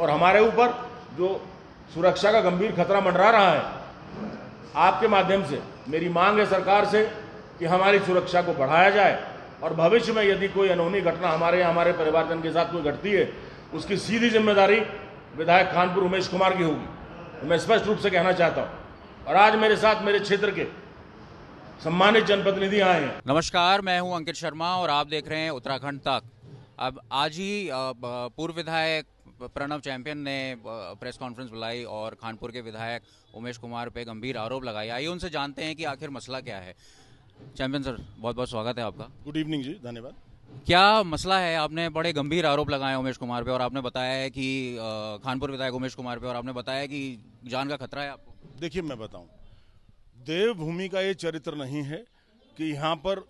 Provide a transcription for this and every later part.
और हमारे ऊपर जो सुरक्षा का गंभीर खतरा मंडरा रहा है आपके माध्यम से मेरी मांग है सरकार से कि हमारी सुरक्षा को बढ़ाया जाए और भविष्य में यदि कोई अनहोनी घटना हमारे या हमारे परिवारजन के साथ कोई घटती है उसकी सीधी जिम्मेदारी विधायक खानपुर उमेश कुमार की होगी तो मैं स्पष्ट रूप से कहना चाहता हूँ और आज मेरे साथ मेरे क्षेत्र के सम्मानित जनप्रतिनिधि आए हैं नमस्कार मैं हूँ अंकित शर्मा और आप देख रहे हैं उत्तराखंड तक अब आज ही पूर्व विधायक प्रणव चैंपियन ने प्रेस कॉन्फ्रेंस बुलाई और खानपुर के विधायक उमेश कुमार पे गंभीर आरोप लगाए आइए उनसे जानते हैं कि आखिर मसला क्या है चैंपियन सर बहुत बहुत स्वागत है आपका गुड इवनिंग जी धन्यवाद क्या मसला है आपने बड़े गंभीर आरोप लगाए उमेश कुमार पे और आपने बताया है कि खानपुर विधायक उमेश कुमार पे और आपने बताया कि जान का खतरा है आपको देखिए मैं बताऊं देवभूमि का ये चरित्र नहीं है कि यहाँ पर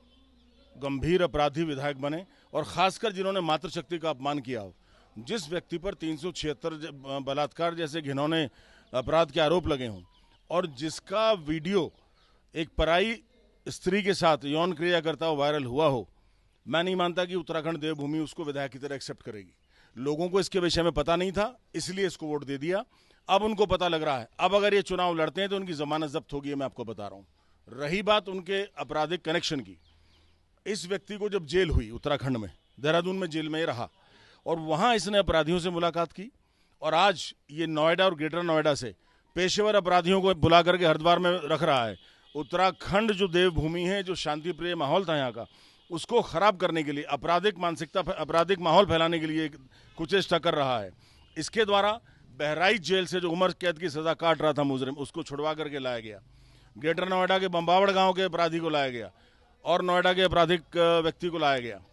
गंभीर अपराधी विधायक बने और खासकर जिन्होंने मातृशक्ति का अपमान किया हो जिस व्यक्ति पर तीन बलात्कार जैसे घिनौने अपराध के आरोप लगे हों और जिसका वीडियो एक पराई स्त्री के साथ यौन क्रिया करता हुआ वायरल हुआ हो मैं नहीं मानता कि उत्तराखंड देवभूमि उसको विधायक की तरह एक्सेप्ट करेगी लोगों को इसके विषय में पता नहीं था इसलिए इसको वोट दे दिया अब उनको पता लग रहा है अब अगर ये चुनाव लड़ते हैं तो उनकी जमानत जब्त होगी मैं आपको बता रहा हूँ रही बात उनके आपराधिक कनेक्शन की इस व्यक्ति को जब जेल हुई उत्तराखंड में देहरादून में जेल में ही रहा और वहाँ इसने अपराधियों से मुलाकात की और आज ये नोएडा और ग्रेटर नोएडा से पेशेवर अपराधियों को बुला करके हरिद्वार में रख रहा है उत्तराखंड जो देवभूमि है जो शांति प्रिय माहौल था यहाँ का उसको ख़राब करने के लिए आपराधिक मानसिकता आपराधिक माहौल फैलाने के लिए कुछ चेष्टा कर रहा है इसके द्वारा बहराइच जेल से जो उम्र कैद की सज़ा काट रहा था मुजरिम उसको छुड़वा करके लाया गया ग्रेटर नोएडा के बम्बावड़ गांव के अपराधी को लाया गया और नोएडा के आपराधिक व्यक्ति को लाया गया